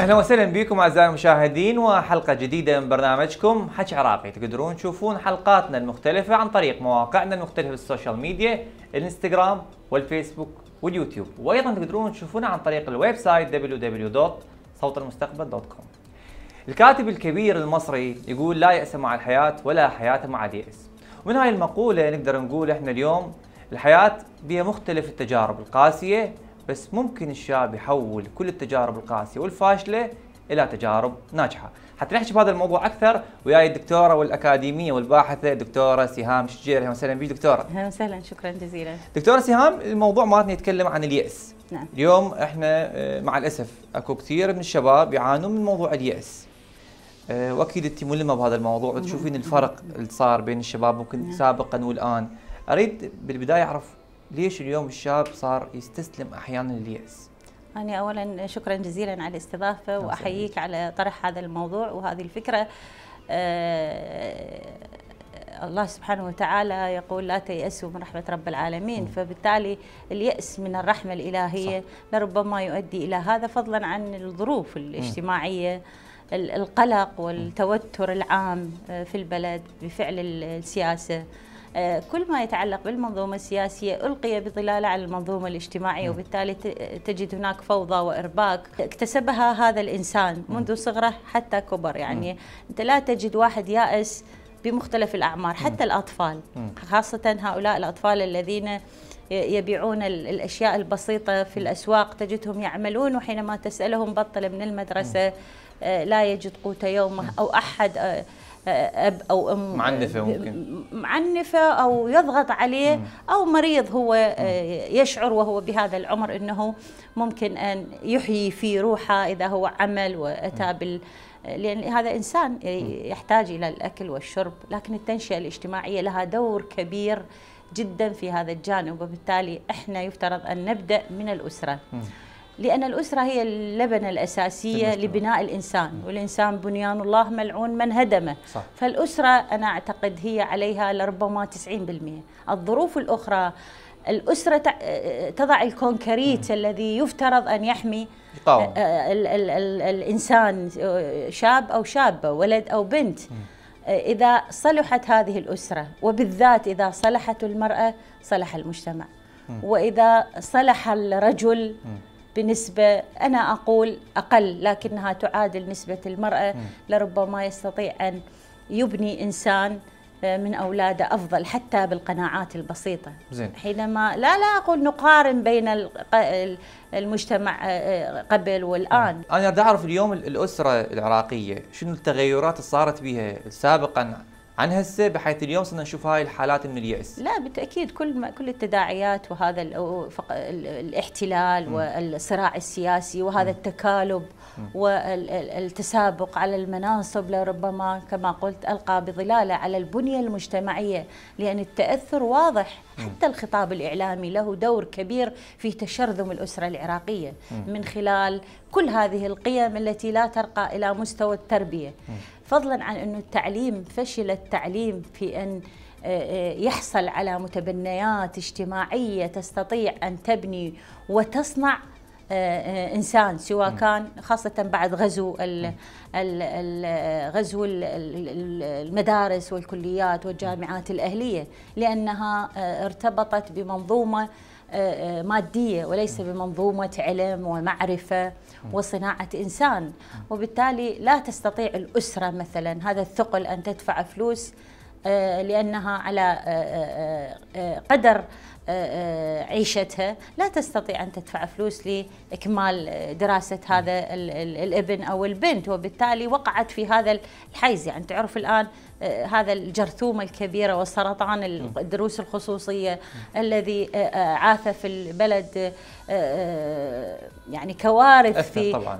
اهلا وسهلا بكم اعزائي المشاهدين وحلقه جديده من برنامجكم حج عراقي تقدرون تشوفون حلقاتنا المختلفه عن طريق مواقعنا المختلفه السوشيال ميديا الانستغرام والفيسبوك واليوتيوب وايضا تقدرون تشوفونا عن طريق الويب سايت www.صوتالمستقبل.com الكاتب الكبير المصري يقول لا يأس مع الحياة ولا حياة مع اليأس ومن هاي المقولة نقدر نقول احنا اليوم الحياة بها مختلف التجارب القاسية بس ممكن الشاب يحول كل التجارب القاسيه والفاشله الى تجارب ناجحه حتى نحكي بهذا الموضوع اكثر وياي الدكتوره والاكاديميه والباحثه دكتوره سهام شجير اهلا وسهلا بك دكتوره اهلا وسهلا شكرا جزيلا دكتوره سهام الموضوع مالتنا يتكلم عن الياس نعم اليوم احنا آه، مع الاسف اكو كثير من الشباب يعانون من موضوع الياس آه، واكيد انت ملمه بهذا الموضوع نعم. وتشوفين الفرق اللي صار بين الشباب ممكن نعم. سابقا والان اريد بالبدايه اعرف ليش اليوم الشاب صار يستسلم أحيانا لليأس؟ أنا أولا شكرا جزيلا على الاستضافة وأحييك على طرح هذا الموضوع وهذه الفكرة أه الله سبحانه وتعالى يقول لا تيأسوا من رحمة رب العالمين فبالتالي اليأس من الرحمة الإلهية لربما يؤدي إلى هذا فضلا عن الظروف الاجتماعية القلق والتوتر العام آه، في البلد بفعل السياسة آه، كل ما يتعلق بالمنظومة السياسية ألقي بظلالة على المنظومة الاجتماعية وبالتالي تجد هناك فوضى وإرباك اكتسبها هذا الإنسان منذ صغره حتى كبر يعني أنت لا تجد واحد يائس بمختلف الأعمار حتى الأطفال خاصة هؤلاء الأطفال الذين يبيعون الأشياء البسيطة في الأسواق تجدهم يعملون وحينما تسألهم بطل من المدرسة آه، لا يجد قوت يومه أو أحد آه، اب او ام معنفه ممكن معنفه او يضغط عليه او مريض هو آه، يشعر وهو بهذا العمر انه ممكن ان يحيي في روحه اذا هو عمل واتى بال لان هذا انسان يحتاج الى الاكل والشرب لكن التنشئه الاجتماعيه لها دور كبير جدا في هذا الجانب وبالتالي احنا يفترض ان نبدا من الاسره لأن الأسرة هي اللبنة الأساسية لبناء الإنسان والإنسان بنيان الله ملعون من هدمه صح. فالأسرة أنا أعتقد هي عليها لربما 90% الظروف الأخرى الأسرة تضع الكونكريت مم. الذي يفترض أن يحمي الـ آه، ال ال ال الإنسان آه، شاب أو شابة ولد أو بنت مم. آه، إذا صلحت هذه الأسرة وبالذات إذا صلحت المرأة صلح المجتمع مم. وإذا صلح الرجل مم. بنسبة أنا أقول أقل لكنها تعادل نسبة المرأة لربما يستطيع أن يبني إنسان آه، من أولاده أفضل حتى بالقناعات البسيطة زين. حينما لا لا أقول نقارن بين المجتمع آه، قبل والآن آه. أنا أريد أعرف اليوم الأسرة العراقية شنو التغيرات اللي صارت بها سابقا عن هسه بحيث اليوم صرنا نشوف هاي الحالات من اليأس لا بالتأكيد كل ما كل التداعيات وهذا الاحتلال م. والصراع السياسي وهذا م. التكالب م. والتسابق على المناصب لربما كما قلت ألقى بظلاله على البنية المجتمعية لأن التأثر واضح حتى الخطاب الإعلامي له دور كبير في تشرذم الأسرة العراقية من خلال كل هذه القيم التي لا ترقى إلى مستوى التربية فضلا عن أنه التعليم فشل التعليم في أن آه، آه، يحصل على متبنيات اجتماعية تستطيع أن تبني وتصنع آه، انسان سواء كان خاصه بعد غزو غزو المدارس والكليات والجامعات الاهليه لانها ارتبطت بمنظومه آه، آه، ماديه وليس بمنظومه علم ومعرفه وصناعه انسان وبالتالي لا تستطيع الاسره مثلا هذا الثقل ان تدفع فلوس آه، لانها على قدر عيشتها لا تستطيع أن تدفع فلوس لإكمال دراسة هذا الابن أو البنت وبالتالي وقعت في هذا الحيز يعني تعرف الآن آه، هذا الجرثومة الكبيرة والسرطان الدروس الخصوصية الذي آه، آه، عاث في البلد يعني كوارث في طبعاً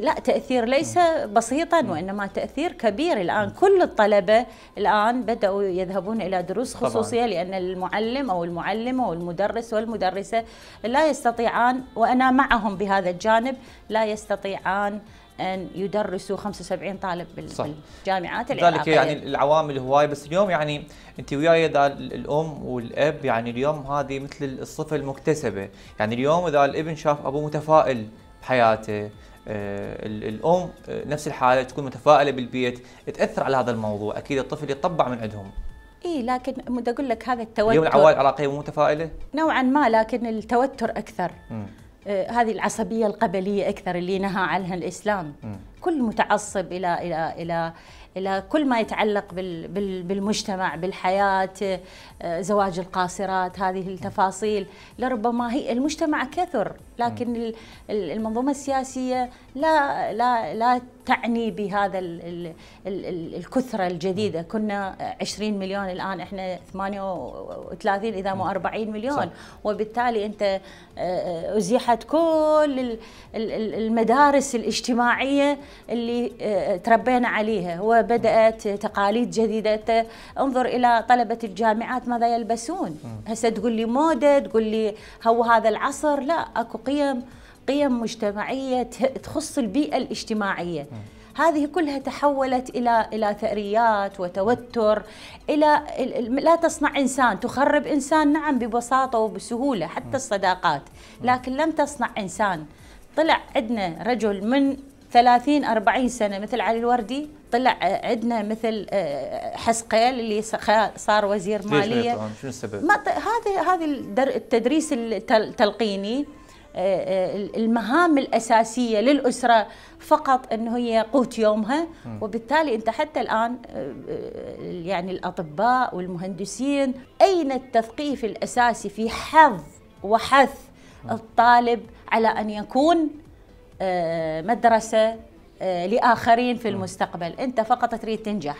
لا تأثير ليس بسيطا وإنما تأثير كبير الآن كل الطلبة الآن بدأوا يذهبون إلى دروس خصوصية لأن المعلم أو المعلم المعلمة والمدرس والمدرسة لا يستطيعان وأنا معهم بهذا الجانب لا يستطيعان ان يدرسوا 75 طالب بالجامعات العراقيه ذلك يعني العوامل هواي بس اليوم يعني انت وياي اذا الام والاب يعني اليوم هذه مثل الصفه المكتسبه يعني اليوم اذا الابن شاف ابوه متفائل بحياته آه، الام آه، نفس الحاله تكون متفائله بالبيت تاثر على هذا الموضوع اكيد الطفل يتطبع من عندهم اي لكن بدي اقول لك هذا التوتر اليوم العوائل العراقيه مو متفائله؟ نوعا ما لكن التوتر اكثر آه هذه العصبيه القبليه اكثر اللي نهى عنها الاسلام م. كل متعصب الى الى الى الى كل ما يتعلق بال بال بالمجتمع بالحياه آه زواج القاصرات هذه التفاصيل لربما هي المجتمع كثر لكن م. المنظومه السياسيه لا لا لا تعني بهذا الـ الـ الـ الكثرة الجديدة كنا 20 مليون الآن إحنا 38 إذا مو 40 مليون صح. وبالتالي أنت آه، آه، أزيحت كل المدارس الاجتماعية اللي آه، تربينا عليها وبدأت تقاليد جديدة انظر إلى طلبة الجامعات ماذا يلبسون هسه تقول لي مودة تقول لي هو هذا العصر لا أكو قيم قيم مجتمعيه تخص البيئه الاجتماعيه هذه كلها تحولت الى الى ثأريات وتوتر الى لا تصنع انسان تخرب انسان نعم ببساطه وبسهوله حتى الصداقات لكن لم تصنع انسان طلع عندنا رجل من 30 40 سنه مثل علي الوردي طلع عندنا مثل آه، حسقيل اللي صار وزير ماليه ليش ما شنو السبب؟ هذا هذا التدريس التلقيني آه، آه، المهام الاساسيه للاسره فقط أن هي قوت يومها وبالتالي انت حتى الان آه، يعني الاطباء والمهندسين اين التثقيف الاساسي في حظ وحث الطالب على ان يكون مدرسه آه، لاخرين في المستقبل انت فقط تريد تنجح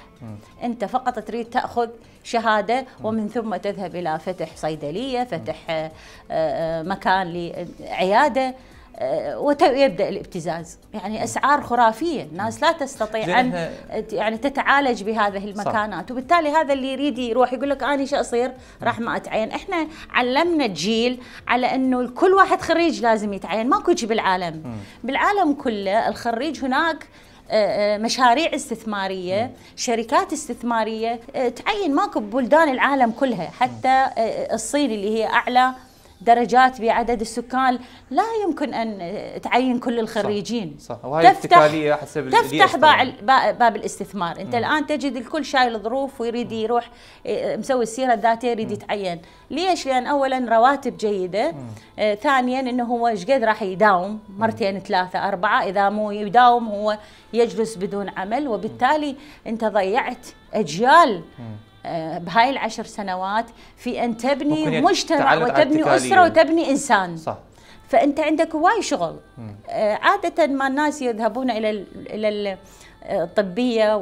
انت فقط تريد تاخذ شهاده ومن ثم تذهب الى فتح صيدليه فتح آه، آه، مكان لعياده ويبدا الابتزاز يعني اسعار خرافيه الناس لا تستطيع ان يعني تتعالج بهذه المكانات وبالتالي هذا اللي يريد يروح يقول لك انا شو اصير راح ما اتعين احنا علمنا جيل على انه كل واحد خريج لازم يتعين ماكو شيء بالعالم بالعالم كله الخريج هناك آه، آه، مشاريع استثماريه شركات استثماريه آه، تعين ماكو ببلدان العالم كلها حتى الصين اللي هي اعلى درجات بعدد السكان لا يمكن ان تعين كل الخريجين صح, صح. وهي الاتكاليه حسب تفتح باب الاستثمار انت م. الان تجد الكل شايل ظروف ويريد يروح إيه، مسوي السيره الذاتيه يريد يتعين ليش لان اولا رواتب جيده آه ثانيا انه هو ايش قد راح يداوم مرتين ثلاثه اربعه اذا مو يداوم هو يجلس بدون عمل وبالتالي انت ضيعت اجيال آه، بهاي العشر سنوات في ان تبني يعني مجتمع وتبني اسره وتبني انسان صح فانت عندك هواي شغل آه، عاده ما الناس يذهبون الى الـ الى الـ الطبيه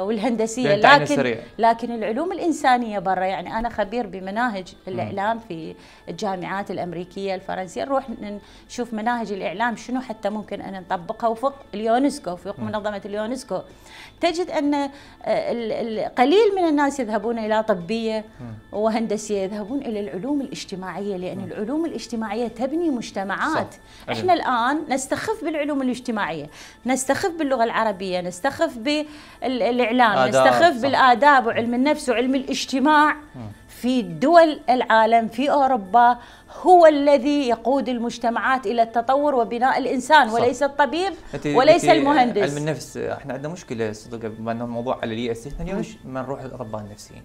والهندسيه لكن سريع. لكن العلوم الانسانيه برا يعني انا خبير بمناهج الاعلام في الجامعات الامريكيه الفرنسيه نروح نشوف مناهج الاعلام شنو حتى ممكن ان نطبقها وفق اليونسكو وفق منظمه اليونسكو تجد ان آه، القليل من الناس يذهبون الى طبيه وهندسيه يذهبون الى العلوم الاجتماعيه لان العلوم الاجتماعيه تبني مجتمعات صح. احنا الان نستخف بالعلوم الاجتماعيه نستخف باللغه العربيه نستخف بالاعلام آداب. نستخف صح. بالاداب وعلم النفس وعلم الاجتماع م. في دول العالم في اوروبا هو الذي يقود المجتمعات الى التطور وبناء الانسان صح. وليس الطبيب وليس المهندس علم النفس احنا عندنا مشكله صدق بما ان الموضوع على الياس احنا اليوم ما نروح للاطباء النفسيين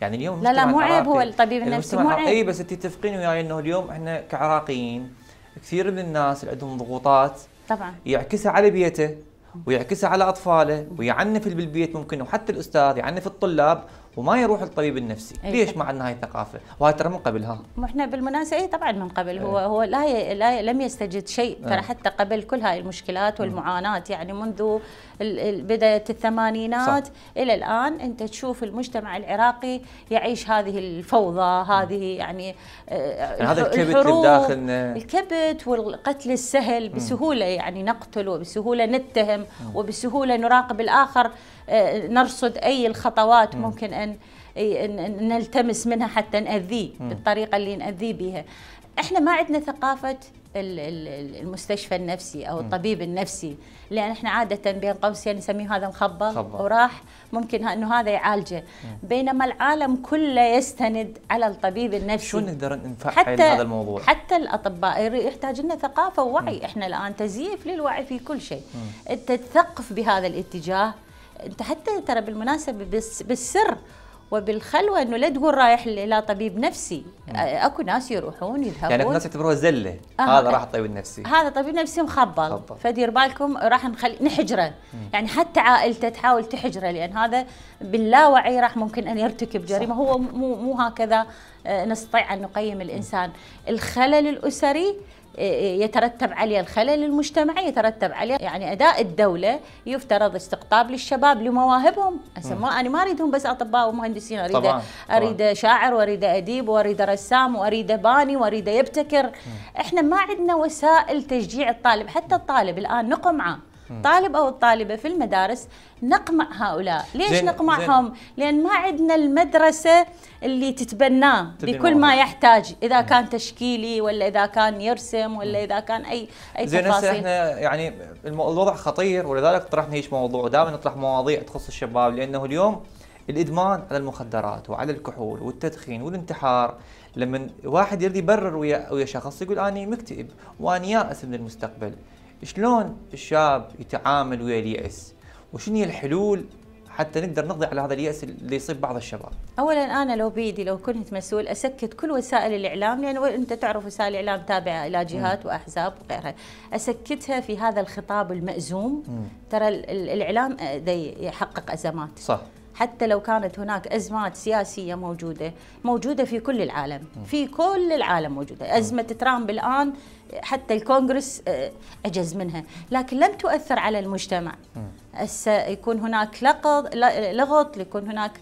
يعني اليوم لا لا مو عيب هو الطبيب النفسي مو عيب اي بس انت تتفقين وياي انه اليوم احنا كعراقيين كثير من الناس اللي عندهم ضغوطات طبعا يعكسها على بيته ويعكسها على اطفاله ويعنف اللي بالبيت ممكن وحتى الاستاذ يعنف الطلاب وما يروح الطبيب النفسي أيه. ليش ما عندنا هاي الثقافه وهاي ترى من قبلها احنا بالمناسبه اي طبعا من قبل أيه. هو هو لا, ي... لا ي... لم يستجد شيء ترى أيه. حتى قبل كل هاي المشكلات إيه. والمعاناه يعني منذ بدايه الثمانينات صح. الى الان انت تشوف المجتمع العراقي يعيش هذه الفوضى هذه يعني،, آه، يعني, هذا الكبت داخلنا الكبت والقتل السهل بسهوله يعني نقتل وبسهوله نتهم وبسهوله نراقب الاخر آه، نرصد اي الخطوات ممكن ان نلتمس منها حتى ناذيه بالطريقه اللي ناذيه بها احنا ما عندنا ثقافه المستشفى النفسي او الطبيب النفسي لان احنا عاده بين قوسين نسميه هذا مخبل وراح ممكن انه هذا يعالجه بينما العالم كله يستند على الطبيب النفسي شو نقدر نفعل هذا الموضوع حتى الاطباء يحتاج لنا ثقافه ووعي احنا الان تزييف للوعي في كل شيء انت تثقف بهذا الاتجاه انت حتى ترى بالمناسبه بالسر وبالخلوه انه لا تقول رايح الى طبيب نفسي اكو ناس يروحون يذهبون يعني الناس يعتبروها زله آه هذا راح طبيب نفسي هذا طبيب نفسي مخبل فدير بالكم راح نخلي نحجره يعني حتى عائلته تحاول تحجره لان هذا باللاوعي راح ممكن ان يرتكب جريمه هو مو مو هكذا نستطيع ان نقيم الانسان الخلل الاسري يترتب عليه الخلل المجتمعي يترتب عليه يعني اداء الدوله يفترض استقطاب للشباب لمواهبهم هسه ما انا ما اريدهم بس اطباء ومهندسين اريد طبعاً. اريد طبعاً. شاعر واريد اديب واريد رسام واريد باني واريد يبتكر م. احنا ما عندنا وسائل تشجيع الطالب حتى الطالب الان نقمعه الطالب او الطالبه في المدارس نقمع هؤلاء، ليش زين نقمعهم؟ زين لان ما عندنا المدرسه اللي تتبناه بكل ما يحتاج، اذا كان تشكيلي ولا اذا كان يرسم ولا اذا كان اي اي زين تفاصيل. زين احنا يعني الوضع خطير ولذلك طرحنا هيك موضوع ودائما نطرح مواضيع تخص الشباب لانه اليوم الادمان على المخدرات وعلى الكحول والتدخين والانتحار لما واحد يريد يبرر ويا ويا شخص يقول اني مكتئب واني يائس من المستقبل شلون الشاب يتعامل ويا اليأس وشنو هي الحلول حتى نقدر نقضي على هذا اليأس اللي يصيب بعض الشباب أولا أنا لو بيدي لو كنت مسؤول أسكت كل وسائل الإعلام لأن يعني أنت تعرف وسائل الإعلام تابعة إلى جهات م. وأحزاب وغيرها أسكتها في هذا الخطاب المأزوم م. ترى الإعلام يحقق أزمات صح حتى لو كانت هناك ازمات سياسيه موجوده موجوده في كل العالم في كل العالم موجوده ازمه ترامب الان حتى الكونغرس آه، اجز منها لكن لم تؤثر على المجتمع هسه يكون هناك لغط يكون هناك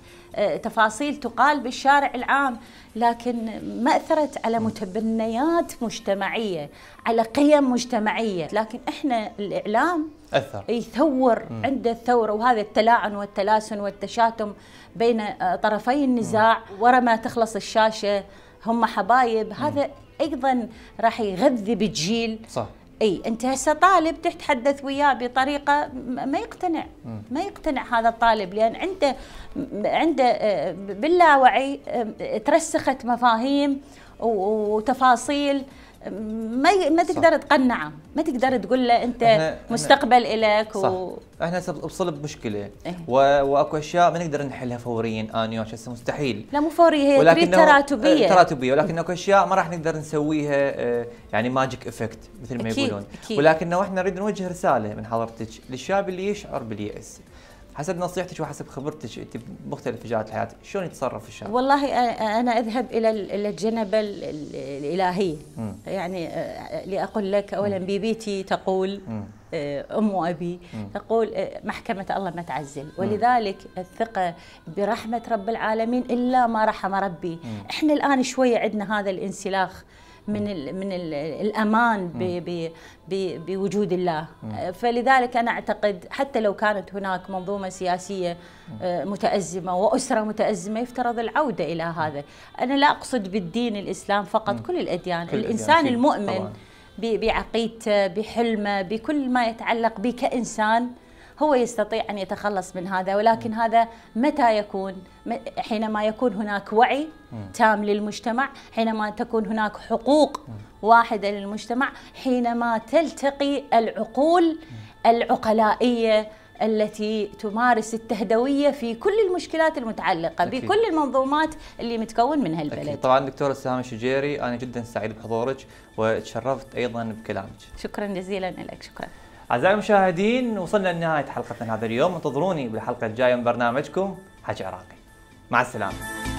تفاصيل تقال بالشارع العام لكن ما أثرت على متبنيات مجتمعية على قيم مجتمعية لكن إحنا الإعلام أثر يثور عند الثورة وهذا التلاعن والتلاسن والتشاتم بين آه، طرفي النزاع ورا ما تخلص الشاشة هم حبايب هذا أيضا راح يغذي بالجيل صح اي انت هسه طالب تتحدث وياه بطريقه ما يقتنع ما يقتنع هذا الطالب لان عنده عنده آه، باللاوعي آه، ترسخت مفاهيم وتفاصيل ما ما تقدر تقنعه ما تقدر تقول له انت إحنا مستقبل الك و... احنا بصلب مشكله إيه؟ و... واكو اشياء ما نقدر نحلها فوريا اني هسه مستحيل لا مو فوري هي تريد تراتبيه إيه، تراتبيه ولكن اكو اشياء ما راح نقدر نسويها إيه، يعني ماجيك افكت مثل ما أكيد يقولون أكيد ولكنه احنا نريد نوجه رساله من حضرتك للشاب اللي يشعر بالياس حسب نصيحتك وحسب خبرتك انت بمختلف مجالات الحياه شلون يتصرف الشاب والله انا اذهب الى الجنبه الالهيه م. يعني لاقول لك اولا بيبيتي تقول ام وابي تقول محكمه الله ما تعزل ولذلك الثقه برحمه رب العالمين الا ما رحم ربي احنا الان شويه عندنا هذا الانسلاخ من الـ من الـ الامان بوجود الله آه، فلذلك انا اعتقد حتى لو كانت هناك منظومه سياسيه آه، متازمه واسره متازمه يفترض العوده الى هذا انا لا اقصد بالدين الاسلام فقط كل الاديان كل الانسان المؤمن طبعا. بعقيدته بحلمه بكل ما يتعلق به كانسان هو يستطيع أن يتخلص من هذا ولكن هذا متى يكون حينما يكون هناك وعي تام للمجتمع حينما تكون هناك حقوق واحدة للمجتمع حينما تلتقي العقول العقلائية التي تمارس التهدويه في كل المشكلات المتعلقه أكيد. بكل المنظومات اللي متكون منها البلد. طبعا دكتوره سهام الشجيري انا جدا سعيد بحضورك وتشرفت ايضا بكلامك. شكرا جزيلا لك شكرا. أعزائي المشاهدين وصلنا لنهاية حلقتنا هذا اليوم انتظروني بالحلقة الجاية من برنامجكم حكي عراقي مع السلامة